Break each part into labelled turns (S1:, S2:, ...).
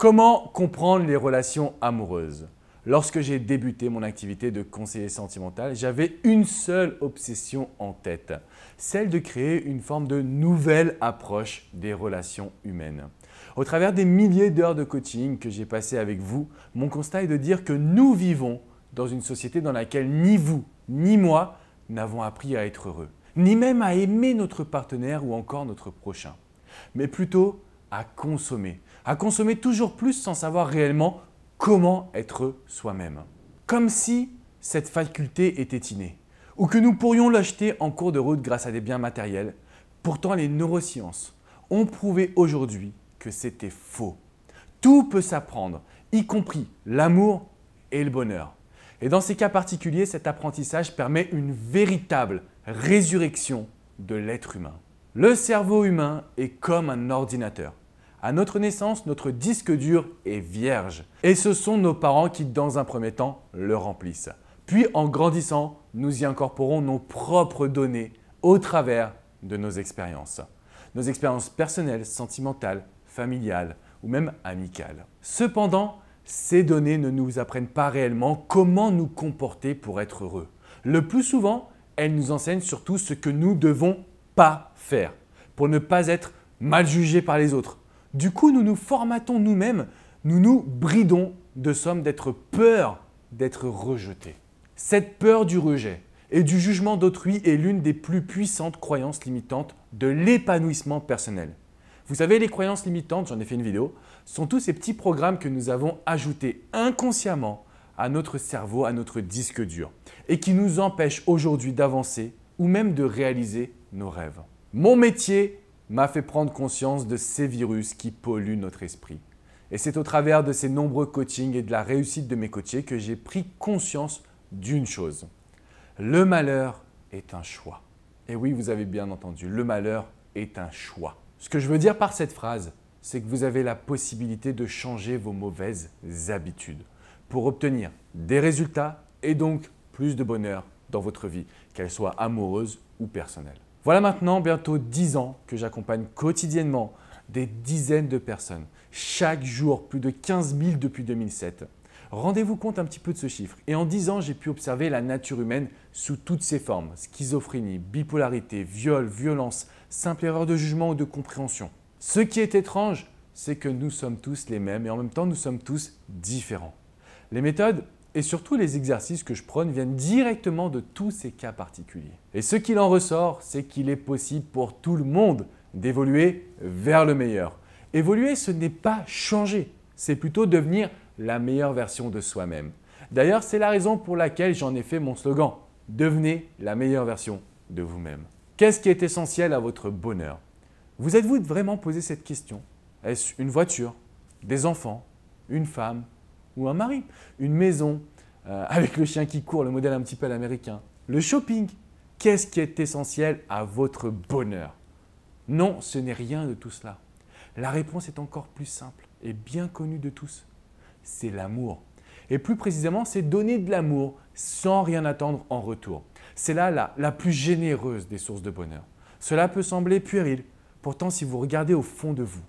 S1: Comment comprendre les relations amoureuses Lorsque j'ai débuté mon activité de conseiller sentimental, j'avais une seule obsession en tête, celle de créer une forme de nouvelle approche des relations humaines. Au travers des milliers d'heures de coaching que j'ai passées avec vous, mon constat est de dire que nous vivons dans une société dans laquelle ni vous ni moi n'avons appris à être heureux, ni même à aimer notre partenaire ou encore notre prochain, mais plutôt à consommer, à consommer toujours plus sans savoir réellement comment être soi-même. Comme si cette faculté était innée, ou que nous pourrions l'acheter en cours de route grâce à des biens matériels. Pourtant, les neurosciences ont prouvé aujourd'hui que c'était faux. Tout peut s'apprendre, y compris l'amour et le bonheur. Et dans ces cas particuliers, cet apprentissage permet une véritable résurrection de l'être humain. Le cerveau humain est comme un ordinateur. À notre naissance, notre disque dur est vierge. Et ce sont nos parents qui, dans un premier temps, le remplissent. Puis, en grandissant, nous y incorporons nos propres données au travers de nos expériences. Nos expériences personnelles, sentimentales, familiales ou même amicales. Cependant, ces données ne nous apprennent pas réellement comment nous comporter pour être heureux. Le plus souvent, elles nous enseignent surtout ce que nous devons pas faire pour ne pas être mal jugés par les autres, du coup, nous nous formatons nous-mêmes, nous nous bridons de somme d'être peur d'être rejeté. Cette peur du rejet et du jugement d'autrui est l'une des plus puissantes croyances limitantes de l'épanouissement personnel. Vous savez, les croyances limitantes, j'en ai fait une vidéo, sont tous ces petits programmes que nous avons ajoutés inconsciemment à notre cerveau, à notre disque dur, et qui nous empêchent aujourd'hui d'avancer ou même de réaliser nos rêves. Mon métier, m'a fait prendre conscience de ces virus qui polluent notre esprit. Et c'est au travers de ces nombreux coachings et de la réussite de mes coachés que j'ai pris conscience d'une chose. Le malheur est un choix. Et oui, vous avez bien entendu, le malheur est un choix. Ce que je veux dire par cette phrase, c'est que vous avez la possibilité de changer vos mauvaises habitudes pour obtenir des résultats et donc plus de bonheur dans votre vie, qu'elle soit amoureuse ou personnelle. Voilà maintenant bientôt 10 ans que j'accompagne quotidiennement des dizaines de personnes, chaque jour plus de 15 000 depuis 2007. Rendez-vous compte un petit peu de ce chiffre. Et en 10 ans, j'ai pu observer la nature humaine sous toutes ses formes. Schizophrénie, bipolarité, viol, violence, simple erreur de jugement ou de compréhension. Ce qui est étrange, c'est que nous sommes tous les mêmes et en même temps, nous sommes tous différents. Les méthodes, et surtout, les exercices que je prône viennent directement de tous ces cas particuliers. Et ce qu'il en ressort, c'est qu'il est possible pour tout le monde d'évoluer vers le meilleur. Évoluer, ce n'est pas changer, c'est plutôt devenir la meilleure version de soi-même. D'ailleurs, c'est la raison pour laquelle j'en ai fait mon slogan. Devenez la meilleure version de vous-même. Qu'est-ce qui est essentiel à votre bonheur Vous êtes-vous vraiment posé cette question Est-ce une voiture Des enfants Une femme ou un mari, une maison euh, avec le chien qui court, le modèle un petit peu à l'américain, le shopping. Qu'est-ce qui est essentiel à votre bonheur Non, ce n'est rien de tout cela. La réponse est encore plus simple et bien connue de tous. C'est l'amour. Et plus précisément, c'est donner de l'amour sans rien attendre en retour. C'est là la, la plus généreuse des sources de bonheur. Cela peut sembler puéril, pourtant si vous regardez au fond de vous,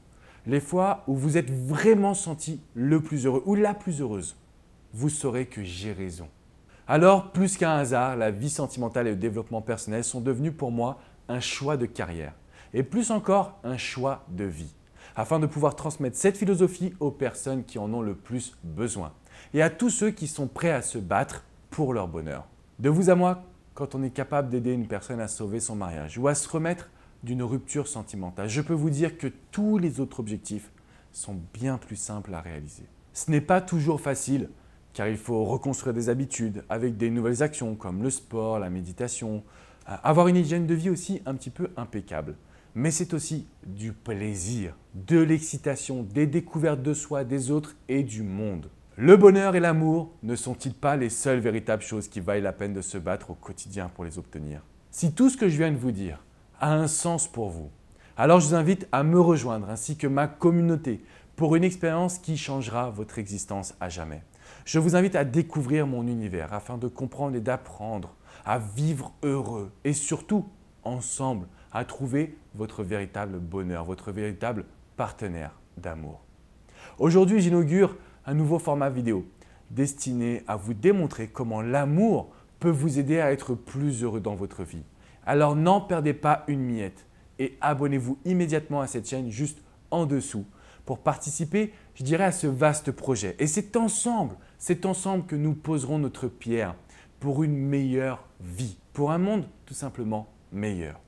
S1: les fois où vous êtes vraiment senti le plus heureux ou la plus heureuse, vous saurez que j'ai raison. Alors, plus qu'un hasard, la vie sentimentale et le développement personnel sont devenus pour moi un choix de carrière et plus encore un choix de vie, afin de pouvoir transmettre cette philosophie aux personnes qui en ont le plus besoin et à tous ceux qui sont prêts à se battre pour leur bonheur. De vous à moi, quand on est capable d'aider une personne à sauver son mariage ou à se remettre d'une rupture sentimentale, je peux vous dire que tous les autres objectifs sont bien plus simples à réaliser. Ce n'est pas toujours facile, car il faut reconstruire des habitudes avec des nouvelles actions comme le sport, la méditation, euh, avoir une hygiène de vie aussi un petit peu impeccable. Mais c'est aussi du plaisir, de l'excitation, des découvertes de soi, des autres et du monde. Le bonheur et l'amour ne sont-ils pas les seules véritables choses qui valent la peine de se battre au quotidien pour les obtenir Si tout ce que je viens de vous dire a un sens pour vous. Alors je vous invite à me rejoindre ainsi que ma communauté pour une expérience qui changera votre existence à jamais. Je vous invite à découvrir mon univers afin de comprendre et d'apprendre à vivre heureux et surtout ensemble à trouver votre véritable bonheur, votre véritable partenaire d'amour. Aujourd'hui, j'inaugure un nouveau format vidéo destiné à vous démontrer comment l'amour peut vous aider à être plus heureux dans votre vie. Alors n'en perdez pas une miette et abonnez-vous immédiatement à cette chaîne juste en dessous pour participer, je dirais, à ce vaste projet. Et c'est ensemble, c'est ensemble que nous poserons notre pierre pour une meilleure vie, pour un monde tout simplement meilleur.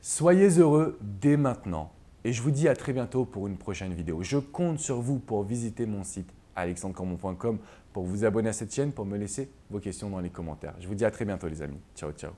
S1: Soyez heureux dès maintenant et je vous dis à très bientôt pour une prochaine vidéo. Je compte sur vous pour visiter mon site alexandrecormon.com pour vous abonner à cette chaîne, pour me laisser vos questions dans les commentaires. Je vous dis à très bientôt les amis. Ciao, ciao.